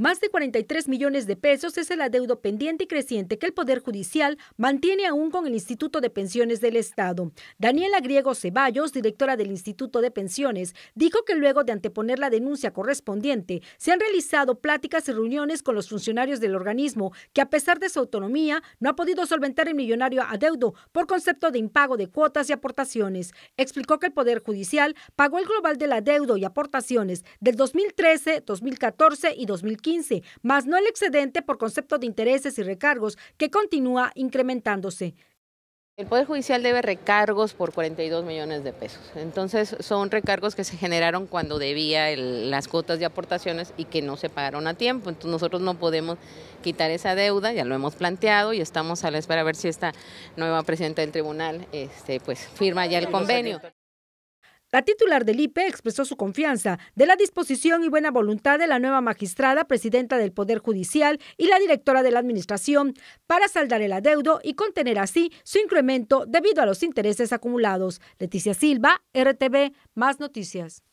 Más de 43 millones de pesos es el adeudo pendiente y creciente que el Poder Judicial mantiene aún con el Instituto de Pensiones del Estado. Daniela Griego Ceballos, directora del Instituto de Pensiones, dijo que luego de anteponer la denuncia correspondiente, se han realizado pláticas y reuniones con los funcionarios del organismo, que a pesar de su autonomía, no ha podido solventar el millonario adeudo por concepto de impago de cuotas y aportaciones. Explicó que el Poder Judicial pagó el global del adeudo y aportaciones del 2013, 2014 y 2015 más no el excedente por concepto de intereses y recargos que continúa incrementándose. El Poder Judicial debe recargos por 42 millones de pesos. Entonces, son recargos que se generaron cuando debía las cuotas de aportaciones y que no se pagaron a tiempo. Entonces, nosotros no podemos quitar esa deuda, ya lo hemos planteado y estamos a la espera a ver si esta nueva presidenta del tribunal este, pues, firma ya el convenio. La titular del IPE expresó su confianza de la disposición y buena voluntad de la nueva magistrada, presidenta del Poder Judicial y la directora de la Administración para saldar el adeudo y contener así su incremento debido a los intereses acumulados. Leticia Silva, RTV, más noticias.